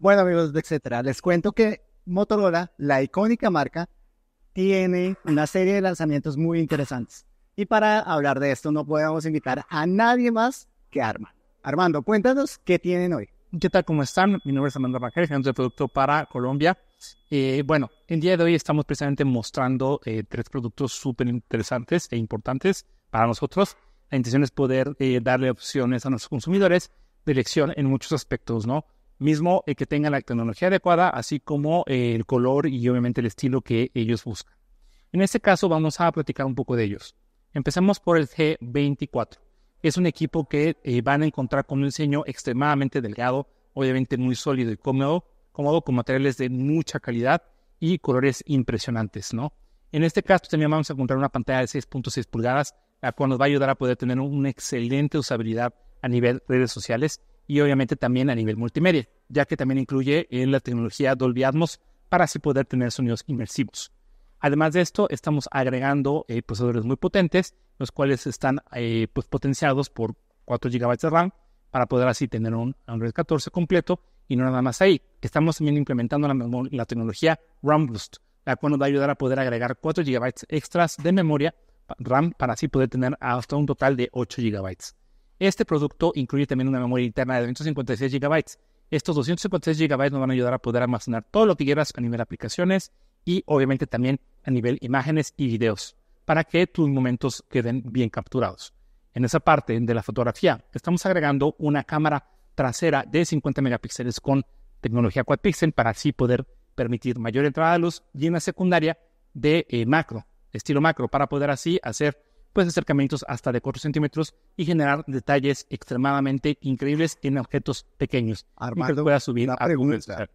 Bueno, amigos de etcétera, les cuento que Motorola, la icónica marca, tiene una serie de lanzamientos muy interesantes. Y para hablar de esto no podemos invitar a nadie más que Armando. Armando, cuéntanos qué tienen hoy. ¿Qué tal? ¿Cómo están? Mi nombre es Armando Rangel, gerente de producto para Colombia. Eh, bueno, el día de hoy estamos precisamente mostrando eh, tres productos súper interesantes e importantes para nosotros. La intención es poder eh, darle opciones a nuestros consumidores de elección en muchos aspectos, ¿no? mismo el eh, que tenga la tecnología adecuada, así como eh, el color y obviamente el estilo que ellos buscan. En este caso vamos a platicar un poco de ellos. Empezamos por el G24. Es un equipo que eh, van a encontrar con un diseño extremadamente delgado, obviamente muy sólido y cómodo, cómodo con materiales de mucha calidad y colores impresionantes, ¿no? En este caso también vamos a encontrar una pantalla de 6.6 pulgadas, la cual nos va a ayudar a poder tener una excelente usabilidad a nivel redes sociales y obviamente también a nivel multimedia, ya que también incluye la tecnología Dolby Atmos para así poder tener sonidos inmersivos. Además de esto, estamos agregando eh, procesadores muy potentes, los cuales están eh, pues, potenciados por 4 GB de RAM para poder así tener un Android 14 completo y no nada más ahí. Estamos también implementando la, tecnología RAM Boost, la cual nos va a ayudar a poder agregar 4 GB extras de memoria RAM para así poder tener hasta un total de 8 GB. Este producto incluye también una memoria interna de 256 GB. Estos 256 GB nos van a ayudar a poder almacenar todo lo que quieras a nivel de aplicaciones y obviamente también a nivel imágenes y videos para que tus momentos queden bien capturados. En esa parte de la fotografía estamos agregando una cámara trasera de 50 megapíxeles con tecnología 4 pixel para así poder permitir mayor entrada de luz y una secundaria de eh, macro, estilo macro, para poder así hacer puedes hacer hasta de 4 centímetros y generar detalles extremadamente increíbles en objetos pequeños. Armando, a subir una pregunta.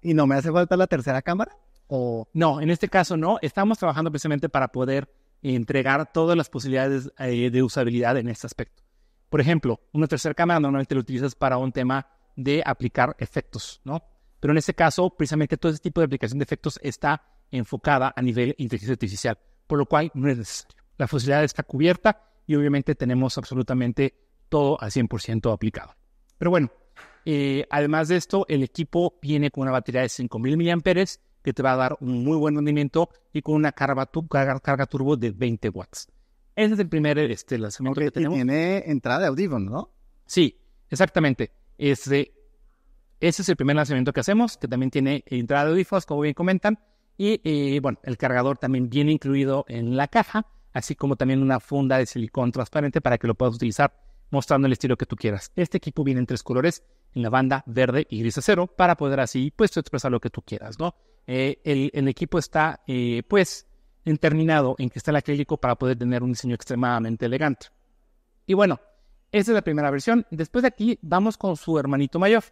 ¿Y no me hace falta la tercera cámara? ¿O... No, en este caso no. Estamos trabajando precisamente para poder entregar todas las posibilidades eh, de usabilidad en este aspecto. Por ejemplo, una tercera cámara normalmente la utilizas para un tema de aplicar efectos, ¿no? Pero en este caso, precisamente todo este tipo de aplicación de efectos está enfocada a nivel inteligencia artificial, por lo cual no es necesario. La fusilada está cubierta y obviamente tenemos absolutamente todo al 100% aplicado. Pero bueno, eh, además de esto, el equipo viene con una batería de 5.000 mAh que te va a dar un muy buen rendimiento y con una carga, turbo de 20 watts. Ese es el primer este, lanzamiento que tenemos. tiene entrada de audífonos ¿no? Sí, exactamente. Este, ese es el primer lanzamiento que hacemos, que también tiene entrada de audífonos, como bien comentan. Y eh, bueno, el cargador también viene incluido en la caja así como también una funda de silicón transparente para que lo puedas utilizar mostrando el estilo que tú quieras. Este equipo viene en tres colores, en la banda verde y gris acero, para poder así pues, expresar lo que tú quieras, ¿no? Eh, el, equipo está eh, pues terminado en que está el acrílico para poder tener un diseño extremadamente elegante. Y bueno, esta es la primera versión. Después de aquí vamos con su hermanito mayor,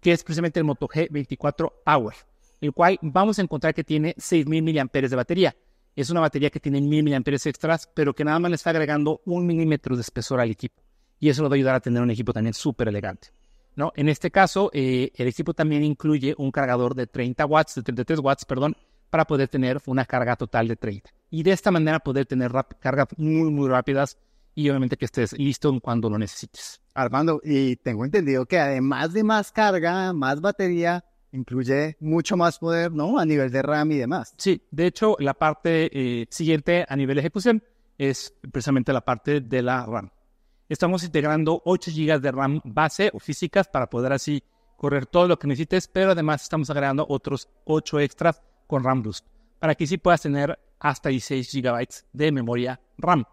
que es precisamente el Moto G24 Power, el cual vamos a encontrar que tiene 6.000 mAh de batería. Es una batería que tiene mil miliamperios extras, pero que nada más le está agregando un milímetro de espesor al equipo. Y eso lo va a ayudar a tener un equipo también súper elegante. ¿no? En este caso, eh, el equipo también incluye un cargador de 30 watts, de 33 watts, perdón, para poder tener una carga total de 30. Y de esta manera poder tener cargas muy, muy rápidas y obviamente que estés listo cuando lo necesites. Armando, y tengo entendido que además de más carga, más batería, incluye mucho más poder, ¿no? A nivel de RAM y demás. Sí, de hecho, la parte eh, siguiente a nivel de ejecución es precisamente la parte de la RAM. Estamos integrando 8 GB de RAM base o físicas para poder así correr todo lo que necesites, pero además estamos agregando otros 8 extras con RAM Boost, para que sí puedas tener hasta 16 GB de memoria RAM.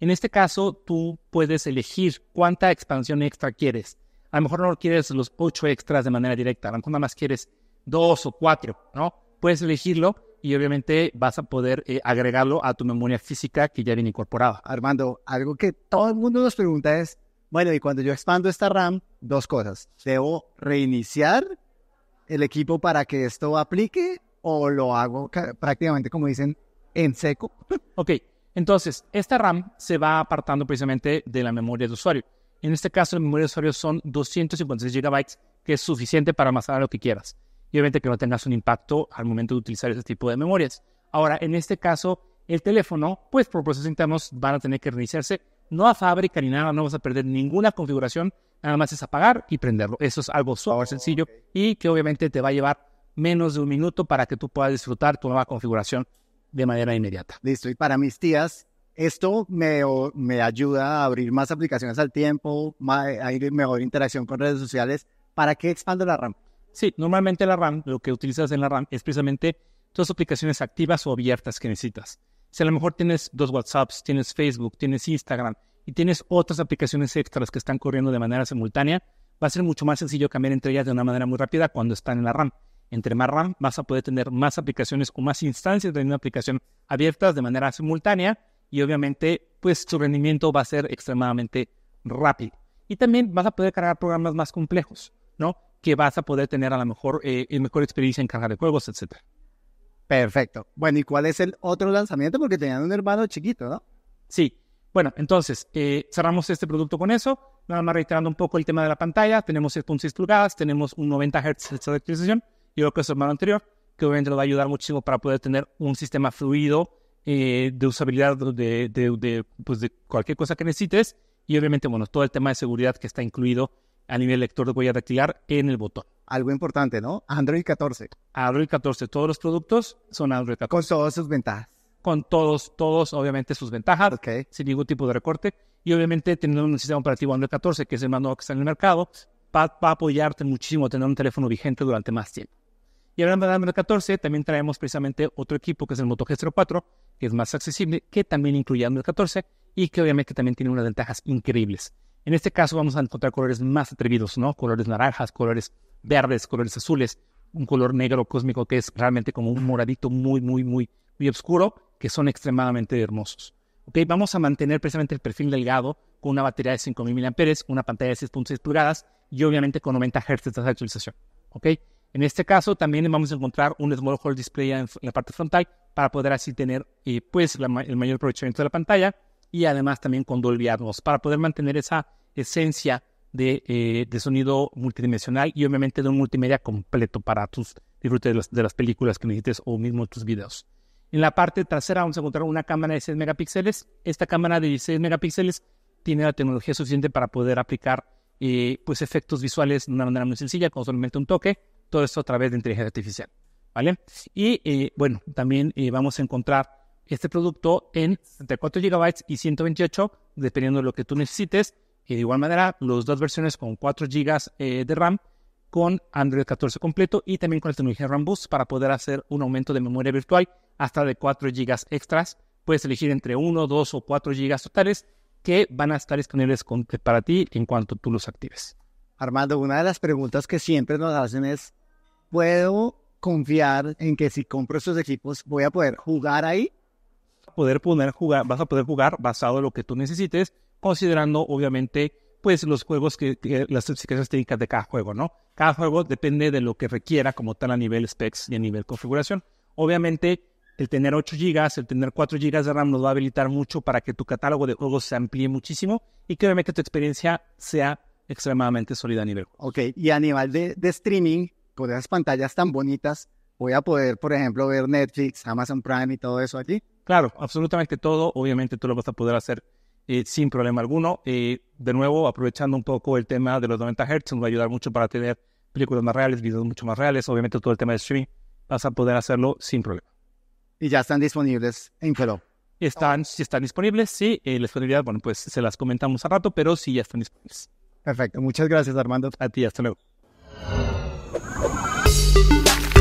En este caso, tú puedes elegir cuánta expansión extra quieres a lo mejor no quieres los ocho extras de manera directa, a lo nada más quieres dos o cuatro, ¿no? Puedes elegirlo y obviamente vas a poder eh, agregarlo a tu memoria física que ya viene incorporada. Armando, algo que todo el mundo nos pregunta es, bueno, y cuando yo expando esta RAM, dos cosas. ¿Debo reiniciar el equipo para que esto aplique o lo hago prácticamente, como dicen, en seco? ok, entonces, esta RAM se va apartando precisamente de la memoria de usuario. En este caso, la memoria de usuario son 256 GB, que es suficiente para almacenar lo que quieras. Y obviamente que no tengas un impacto al momento de utilizar ese tipo de memorias. Ahora, en este caso, el teléfono, pues por procesos internos van a tener que reiniciarse. No a fábrica ni nada, no vas a perder ninguna configuración. Nada más es apagar y prenderlo. Eso es algo suave, sencillo y que obviamente te va a llevar menos de un minuto para que tú puedas disfrutar tu nueva configuración de manera inmediata. Listo. Y para mis tías, esto me, ayuda a abrir más aplicaciones al tiempo, a ir mejor interacción con redes sociales. ¿Para qué expande la RAM? Sí, normalmente la RAM, lo que utilizas en la RAM es precisamente todas aplicaciones activas o abiertas que necesitas. Si a lo mejor tienes dos WhatsApps, tienes Facebook, tienes Instagram y tienes otras aplicaciones extras que están corriendo de manera simultánea, va a ser mucho más sencillo cambiar entre ellas de una manera muy rápida cuando están en la RAM. Entre más RAM vas a poder tener más aplicaciones o más instancias de una aplicación abiertas de manera simultánea y obviamente pues su rendimiento va a ser extremadamente rápido. Y también vas a poder cargar programas más complejos, ¿no? Que vas a poder tener a lo mejor eh, el mejor experiencia en cargar de juegos, etc. Perfecto. Bueno, ¿y cuál es el otro lanzamiento? Porque tenían un hermano chiquito, ¿no? Sí. Bueno, entonces, eh, cerramos este producto con eso. Nada más reiterando un poco el tema de la pantalla. Tenemos 6.6 pulgadas, tenemos un 90 Hz de actualización. Y lo que es el hermano anterior, que obviamente lo va a ayudar muchísimo para poder tener un sistema fluido eh, de usabilidad pues, de, cualquier cosa que necesites. Y obviamente, bueno, todo el tema de seguridad que está incluido a nivel lector de huella dactilar en el botón. Algo importante, ¿no? Android 14. Android 14. Todos los productos son Android 14. Con todas sus ventajas. Con todos, todos, obviamente, sus ventajas. Sin ningún tipo de recorte. Y obviamente, teniendo un sistema operativo Android 14, que es el más nuevo que está en el mercado, va, va a apoyarte muchísimo tener un teléfono vigente durante más tiempo. Y hablando de Android 14, también traemos precisamente otro equipo que es el Moto G 04, que es más accesible, que también incluye Android 14 y que obviamente también tiene unas ventajas increíbles. En este caso vamos a encontrar colores más atrevidos, ¿no? Colores naranjas, colores verdes, colores azules, un color negro cósmico que es realmente como un moradito muy, muy, muy, muy oscuro, que son extremadamente hermosos. Ok, vamos a mantener precisamente el perfil delgado con una batería de 5000 mAh, una pantalla de 6.6 pulgadas y obviamente con 90 Hz de actualización. ¿ok? En este caso también vamos a encontrar un small hole display en, la parte frontal para poder así tener eh, pues el mayor aprovechamiento de la pantalla y además también con Dolby Atmos para poder mantener esa esencia de, eh, de, sonido multidimensional y obviamente de un multimedia completo para tus disfrutes de, las películas que necesites o mismo tus videos. En la parte trasera vamos a encontrar una cámara de 6 megapíxeles. Esta cámara de 16 megapíxeles tiene la tecnología suficiente para poder aplicar eh, pues efectos visuales de una manera muy sencilla con solamente un toque todo esto a través de inteligencia artificial. ¿Vale? Y eh, bueno, también eh, vamos a encontrar este producto en 64 GB y 128, dependiendo de lo que tú necesites. Y de igual manera, las dos versiones con 4 GB eh, de RAM, con Android 14 completo y también con la tecnología RAM Boost para poder hacer un aumento de memoria virtual hasta de 4 GB extras. Puedes elegir entre 1, 2 o 4 GB totales que van a estar disponibles para ti en cuanto tú los actives. Armando, una de las preguntas que siempre nos hacen es puedo confiar en que si compro estos equipos voy a poder jugar ahí. Poder poner jugar, vas a poder jugar basado en lo que tú necesites, considerando obviamente pues los juegos que, las especificaciones técnicas de cada juego, ¿no? Cada juego depende de lo que requiera como tal a nivel specs y a nivel configuración. Obviamente el tener 8 GB, el tener 4 GB de RAM nos va a habilitar mucho para que tu catálogo de juegos se amplíe muchísimo y que obviamente tu experiencia sea extremadamente sólida a nivel. Ok, y a nivel de, de streaming, con esas pantallas tan bonitas, voy a poder, por ejemplo, ver Netflix, Amazon Prime y todo eso allí. Claro, absolutamente todo. Obviamente tú lo vas a poder hacer eh, sin problema alguno. Eh, de nuevo, aprovechando un poco el tema de los 90 Hz, nos va a ayudar mucho para tener películas más reales, videos mucho más reales. Obviamente todo el tema de streaming vas a poder hacerlo sin problema. Y ya están disponibles en Hello. Están, sí están disponibles, sí. Eh, la disponibilidad, bueno, pues se las comentamos a rato, pero sí ya están disponibles. Perfecto. Muchas gracias, Armando. A ti, hasta luego. Thank you.